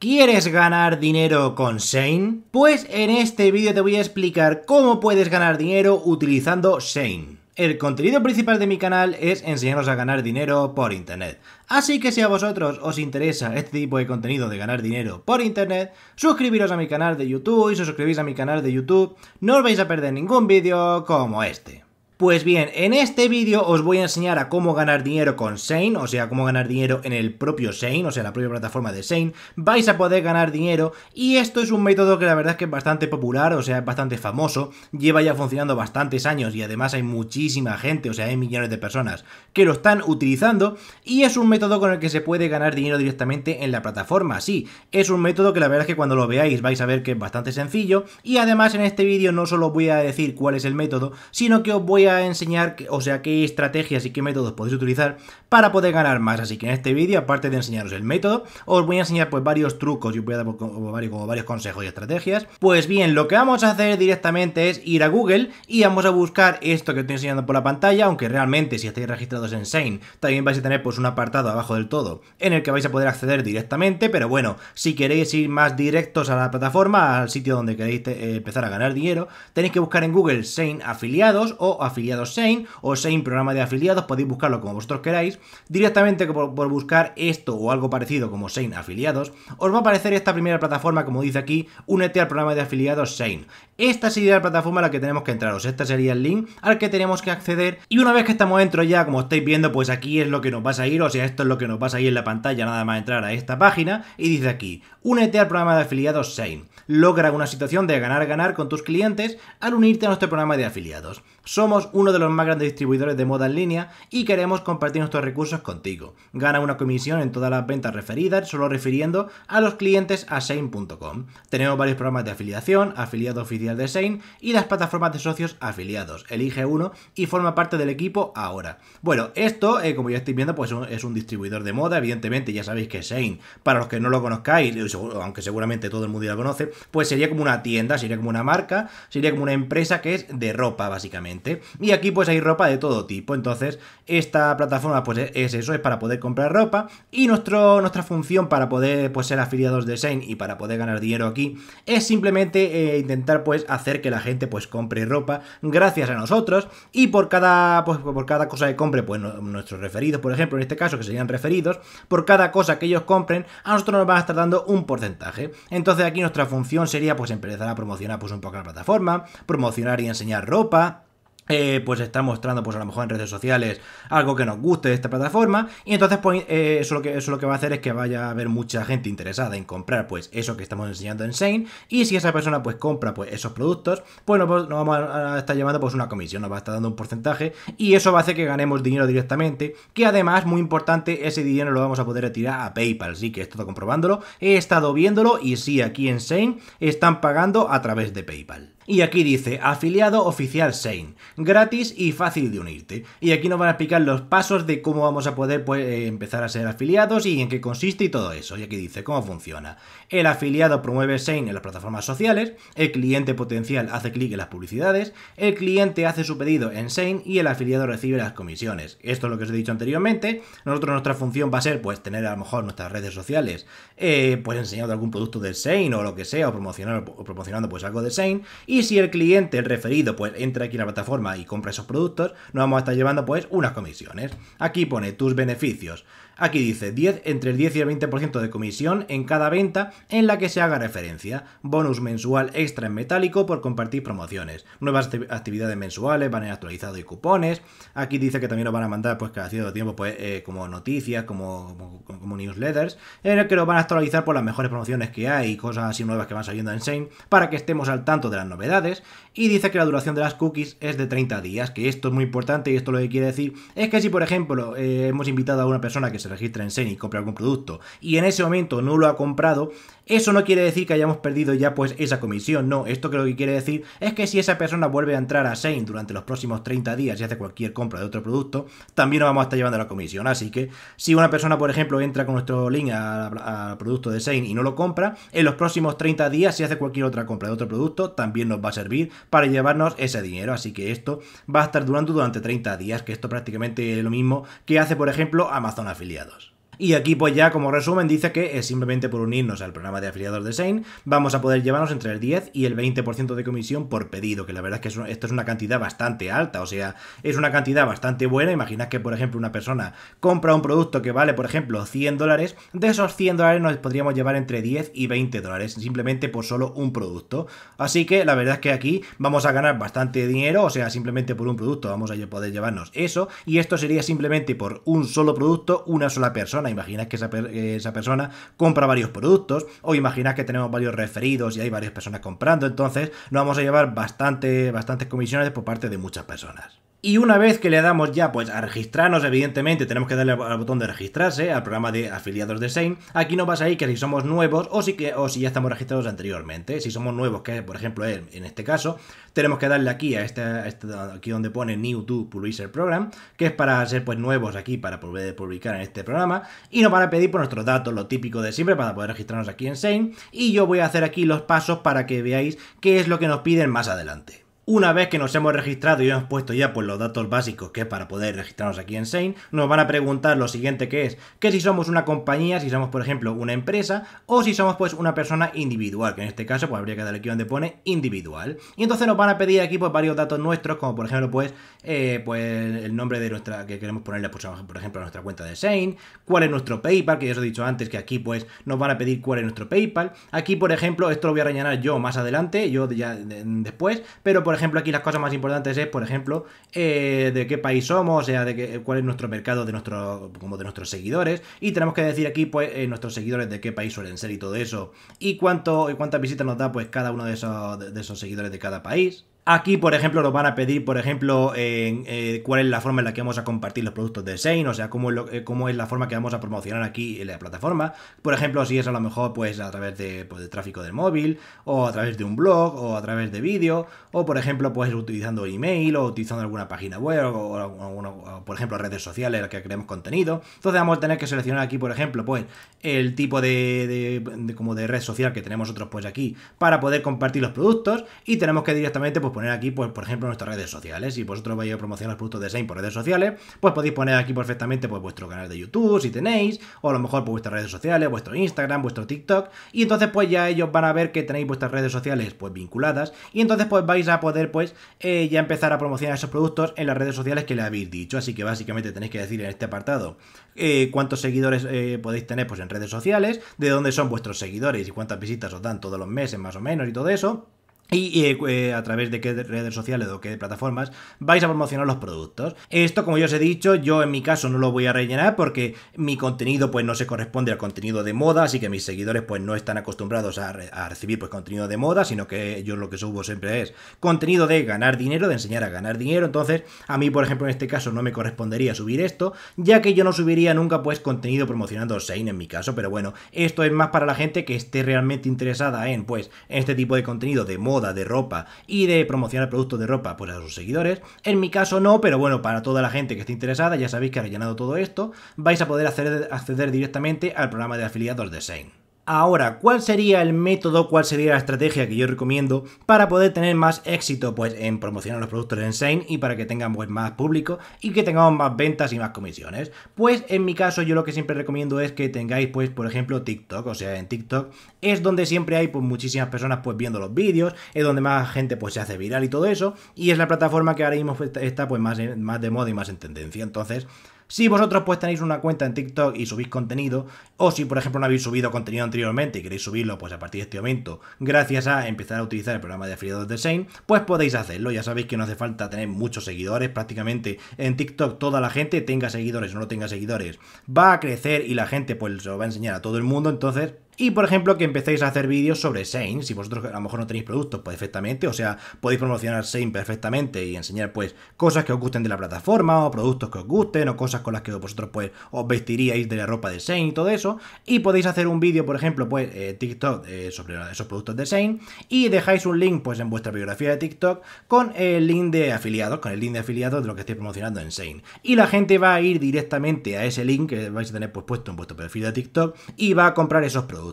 ¿Quieres ganar dinero con Shane? Pues en este vídeo te voy a explicar cómo puedes ganar dinero utilizando Shane. El contenido principal de mi canal es enseñaros a ganar dinero por internet. Así que si a vosotros os interesa este tipo de contenido de ganar dinero por internet, suscribiros a mi canal de YouTube y si os suscribís a mi canal de YouTube no os vais a perder ningún vídeo como este. Pues bien, en este vídeo os voy a enseñar a cómo ganar dinero con Sein, o sea, cómo ganar dinero en el propio Sein, o sea, la propia plataforma de Sein. Vais a poder ganar dinero y esto es un método que la verdad es que es bastante popular, o sea, es bastante famoso, lleva ya funcionando bastantes años y además hay muchísima gente, o sea, hay millones de personas que lo están utilizando y es un método con el que se puede ganar dinero directamente en la plataforma, sí. Es un método que la verdad es que cuando lo veáis vais a ver que es bastante sencillo y además en este vídeo no solo voy a decir cuál es el método, sino que os voy a enseñar, o sea, qué estrategias y qué métodos podéis utilizar para poder ganar más. Así que en este vídeo, aparte de enseñaros el método, os voy a enseñar pues varios trucos y os voy a dar pues, varios, consejos y estrategias. Pues bien, lo que vamos a hacer directamente es ir a Google y vamos a buscar esto que estoy enseñando por la pantalla, aunque realmente si estáis registrados en Sane, también vais a tener pues un apartado abajo del todo en el que vais a poder acceder directamente, pero bueno, si queréis ir más directos a la plataforma, al sitio donde queréis eh, empezar a ganar dinero, tenéis que buscar en Google Sane afiliados o afiliados afiliados o Sein programa de afiliados, podéis buscarlo como vosotros queráis. Directamente por, buscar esto o algo parecido como Sein afiliados, os va a aparecer esta primera plataforma, como dice aquí, únete al programa de afiliados Sein. Esta sería la plataforma a la que tenemos que entraros, este sería el link al que tenemos que acceder y una vez que estamos dentro ya, como estáis viendo, pues aquí es lo que nos va a ir, o sea, esto es lo que nos va a ir en la pantalla nada más entrar a esta página y dice aquí, únete al programa de afiliados Sein. Logra una situación de ganar-ganar con tus clientes al unirte a nuestro programa de afiliados. Somos uno de los más grandes distribuidores de moda en línea y queremos compartir nuestros recursos contigo. Gana una comisión en todas las ventas referidas, solo refiriendo a los clientes a Sein.com. Tenemos varios programas de afiliación, afiliado oficial de Sein y las plataformas de socios afiliados. Elige uno y forma parte del equipo ahora. Bueno, esto, eh, como ya estáis viendo, pues es un distribuidor de moda, evidentemente, ya sabéis que Sein, para los que no lo conozcáis, eh, aunque seguramente todo el mundo ya lo conoce, pues sería como una tienda, sería como una marca, sería como una empresa que es de ropa, básicamente. Y aquí pues hay ropa de todo tipo. Entonces, esta plataforma pues es eso, es para poder comprar ropa. Y nuestro, nuestra función para poder pues ser afiliados de Shane y para poder ganar dinero aquí es simplemente eh, intentar pues hacer que la gente pues compre ropa gracias a nosotros. Y por cada, pues, por cada cosa que compre, pues nuestros referidos, por ejemplo, en este caso que serían referidos, por cada cosa que ellos compren, a nosotros nos van a estar dando un porcentaje. Entonces aquí nuestra función sería pues empezar a promocionar pues un poco la plataforma, promocionar y enseñar ropa, eh, pues está mostrando pues a lo mejor en redes sociales algo que nos guste de esta plataforma y entonces pues eh, eso, lo que, que va a hacer es que vaya a haber mucha gente interesada en comprar pues eso que estamos enseñando en Sane. y si esa persona pues compra pues esos productos pues nos, pues, vamos a estar llevando pues una comisión, nos va a estar dando un porcentaje y eso va a hacer que ganemos dinero directamente que además muy importante ese dinero lo vamos a poder retirar a Paypal, sí que he estado comprobándolo, he estado viéndolo y sí aquí en Sane están pagando a través de Paypal. Y aquí dice, afiliado oficial Sein, gratis y fácil de unirte. Y aquí nos van a explicar los pasos de cómo vamos a poder pues, eh, empezar a ser afiliados y en qué consiste y todo eso. Y aquí dice cómo funciona. El afiliado promueve Sein en las plataformas sociales, el cliente potencial hace clic en las publicidades, el cliente hace su pedido en Sein y el afiliado recibe las comisiones. Esto es lo que os he dicho anteriormente. Nosotros nuestra función va a ser pues tener a lo mejor nuestras redes sociales, eh, pues enseñando algún producto de Sein o lo que sea, o, promocionar, o promocionando pues algo de Sein y si el cliente, el referido, pues entra aquí en la plataforma y compra esos productos, nos vamos a estar llevando pues unas comisiones. Aquí pone tus beneficios. Aquí dice 10 entre el 10 y el 20% de comisión en cada venta en la que se haga referencia, bonus mensual extra en metálico por compartir promociones, nuevas actividades mensuales, van banner actualizado y cupones. Aquí dice que también lo van a mandar pues cada cierto tiempo pues eh, como noticias, como, como, newsletters, en el que lo van a actualizar por las mejores promociones que hay y cosas así nuevas que van saliendo en Shane para que estemos al tanto de las novedades. Y dice que la duración de las cookies es de 30 días, que esto es muy importante y esto lo que quiere decir es que si por ejemplo eh, hemos invitado a una persona que se registra en Sein y compra algún producto y en ese momento no lo ha comprado, eso no quiere decir que hayamos perdido ya pues esa comisión, no, esto que lo que quiere decir es que si esa persona vuelve a entrar a Sein durante los próximos 30 días y hace cualquier compra de otro producto, también nos vamos a estar llevando la comisión, así que si una persona por ejemplo entra con nuestro link al producto de Sein y no lo compra, en los próximos 30 días si hace cualquier otra compra de otro producto también nos va a servir para llevarnos ese dinero, así que esto va a estar durando durante 30 días, que esto prácticamente es lo mismo que hace por ejemplo Amazon Affiliate. Gracias. Y aquí pues ya como resumen dice que es simplemente por unirnos al programa de afiliados de Sein vamos a poder llevarnos entre el 10 y el 20% de comisión por pedido, que la verdad es que esto es una cantidad bastante alta, o sea, es una cantidad bastante buena. Imaginad que por ejemplo una persona compra un producto que vale por ejemplo 100 dólares, de esos 100 dólares nos podríamos llevar entre 10 y 20 dólares simplemente por solo un producto. Así que la verdad es que aquí vamos a ganar bastante dinero, o sea, simplemente por un producto vamos a poder llevarnos eso y esto sería simplemente por un solo producto, una sola persona imagina que eh, esa, persona compra varios productos o imaginad que tenemos varios referidos y hay varias personas comprando, entonces nos vamos a llevar bastante, bastantes comisiones por parte de muchas personas. Y una vez que le damos ya pues a registrarnos, evidentemente tenemos que darle al botón de registrarse al programa de afiliados de Sein. Aquí nos va a salir que si somos nuevos o si, ya estamos registrados anteriormente. Si somos nuevos, que por ejemplo en este caso, tenemos que darle aquí este, a este, aquí donde pone New to Publisher Program, que es para ser pues nuevos aquí para poder publicar en este programa. Y nos van a pedir por pues, nuestros datos, lo típico de siempre, para poder registrarnos aquí en Sein. Y yo voy a hacer aquí los pasos para que veáis qué es lo que nos piden más adelante. Una vez que nos hemos registrado y hemos puesto ya pues los datos básicos que para poder registrarnos aquí en Sein, nos van a preguntar lo siguiente que es, que si somos una compañía, si somos por ejemplo una empresa o si somos pues una persona individual, que en este caso pues habría que darle aquí donde pone individual. Y entonces nos van a pedir aquí pues varios datos nuestros, como por ejemplo pues, eh, pues el nombre de nuestra, que queremos ponerle pues, por ejemplo a nuestra cuenta de Sein, cuál es nuestro PayPal, que ya os he dicho antes que aquí pues nos van a pedir cuál es nuestro PayPal. Aquí por ejemplo, esto lo voy a rellenar yo más adelante, yo ya después, pero por ejemplo ejemplo, aquí las cosas más importantes es, por ejemplo, eh, de qué país somos, o sea, de qué, cuál es nuestro mercado de nuestro, como de nuestros seguidores. Y tenemos que decir aquí, pues, eh, nuestros seguidores de qué país suelen ser y todo eso. Y cuánto, cuántas visitas nos da, pues, cada uno de esos, de esos seguidores de cada país. Aquí, por ejemplo, nos van a pedir, por ejemplo, en, eh, cuál es la forma en la que vamos a compartir los productos de Zane, o sea, cómo es, eh, cómo es la forma que vamos a promocionar aquí en la plataforma. Por ejemplo, si es a lo mejor pues a través pues, de, tráfico del móvil, o a través de un blog, o a través de vídeo, o por ejemplo, pues utilizando email, o utilizando alguna página web, o, por ejemplo redes sociales en las que creemos contenido. Entonces vamos a tener que seleccionar aquí, por ejemplo, pues el tipo de, como de red social que tenemos otros pues aquí para poder compartir los productos y tenemos que directamente pues poner aquí, pues, por ejemplo, nuestras redes sociales. Si vosotros vais a promocionar los productos de Sein por redes sociales, pues podéis poner aquí perfectamente pues, vuestro canal de YouTube, si tenéis, o a lo mejor pues, vuestras redes sociales, vuestro Instagram, vuestro TikTok, y entonces pues ya ellos van a ver que tenéis vuestras redes sociales pues vinculadas, y entonces pues vais a poder pues eh, ya empezar a promocionar esos productos en las redes sociales que le habéis dicho. Así que básicamente tenéis que decir en este apartado eh, cuántos seguidores eh, podéis tener pues en redes sociales, de dónde son vuestros seguidores y cuántas visitas os dan todos los meses más o menos y todo eso y eh, a través de qué redes sociales o qué plataformas vais a promocionar los productos. Esto, como ya os he dicho, yo en mi caso no lo voy a rellenar porque mi contenido pues no se corresponde al contenido de moda, así que mis seguidores pues no están acostumbrados a, recibir pues contenido de moda, sino que yo lo que subo siempre es contenido de ganar dinero, de enseñar a ganar dinero, entonces a mí por ejemplo en este caso no me correspondería subir esto, ya que yo no subiría nunca pues contenido promocionando Sein en mi caso, pero bueno, esto es más para la gente que esté realmente interesada en pues este tipo de contenido de moda, de ropa y de promocionar productos de ropa pues a sus seguidores. En mi caso no, pero bueno, para toda la gente que esté interesada, ya sabéis que ha rellenado todo esto, vais a poder acceder, acceder directamente al programa de afiliados de Sein. Ahora, ¿cuál sería el método, cuál sería la estrategia que yo recomiendo para poder tener más éxito pues, en promocionar los productos de insane y para que tengan pues, más público y que tengamos más ventas y más comisiones? Pues en mi caso yo lo que siempre recomiendo es que tengáis, pues, por ejemplo, TikTok. O sea, en TikTok es donde siempre hay pues, muchísimas personas pues, viendo los vídeos, es donde más gente pues, se hace viral y todo eso. Y es la plataforma que ahora mismo pues, está pues, más, más de moda y más en tendencia. Entonces... Si vosotros pues tenéis una cuenta en TikTok y subís contenido, o si por ejemplo no habéis subido contenido anteriormente y queréis subirlo pues a partir de este momento, gracias a empezar a utilizar el programa de afiliados de Shane, pues podéis hacerlo. Ya sabéis que no hace falta tener muchos seguidores, prácticamente en TikTok toda la gente tenga seguidores o no tenga seguidores, va a crecer y la gente pues se lo va a enseñar a todo el mundo, entonces y por ejemplo, que empecéis a hacer vídeos sobre Shane, si vosotros a lo mejor no tenéis productos pues, perfectamente, o sea, podéis promocionar Shane perfectamente y enseñar pues cosas que os gusten de la plataforma, o productos que os gusten, o cosas con las que vosotros pues os vestiríais de la ropa de Shane y todo eso. Y podéis hacer un vídeo, por ejemplo, pues eh, TikTok eh, sobre esos productos de Shane y dejáis un link pues en vuestra biografía de TikTok con el link de afiliados, con el link de afiliados de lo que estéis promocionando en Shane. Y la gente va a ir directamente a ese link que vais a tener pues puesto en vuestro perfil de TikTok y va a comprar esos productos.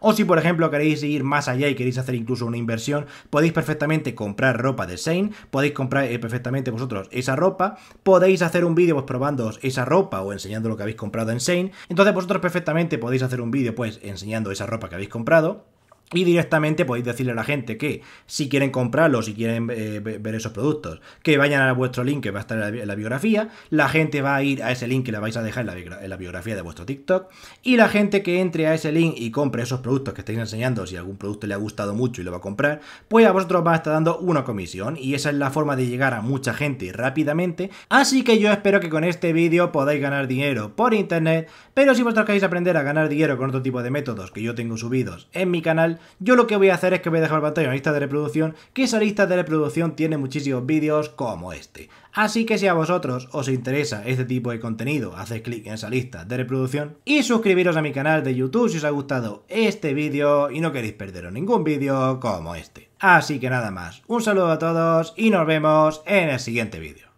O si por ejemplo queréis ir más allá y queréis hacer incluso una inversión, podéis perfectamente comprar ropa de Shane, podéis comprar eh, perfectamente vosotros esa ropa, podéis hacer un vídeo pues probando esa ropa o enseñando lo que habéis comprado en Shane. Entonces vosotros perfectamente podéis hacer un vídeo pues enseñando esa ropa que habéis comprado. Y directamente podéis decirle a la gente que si quieren comprarlo, si quieren eh, ver esos productos, que vayan a vuestro link que va a estar en la, biografía. La gente va a ir a ese link que le vais a dejar en la, la, biografía de vuestro TikTok. Y la gente que entre a ese link y compre esos productos que estáis enseñando, si algún producto le ha gustado mucho y lo va a comprar, pues a vosotros va a estar dando una comisión. Y esa es la forma de llegar a mucha gente rápidamente. Así que yo espero que con este vídeo podáis ganar dinero por internet. Pero si vosotros queréis aprender a ganar dinero con otro tipo de métodos que yo tengo subidos en mi canal, yo lo que voy a hacer es que voy a dejar en pantalla una lista de reproducción, que esa lista de reproducción tiene muchísimos vídeos como este. Así que si a vosotros os interesa este tipo de contenido, haced clic en esa lista de reproducción y suscribiros a mi canal de YouTube si os ha gustado este vídeo y no queréis perderos ningún vídeo como este. Así que nada más, un saludo a todos y nos vemos en el siguiente vídeo.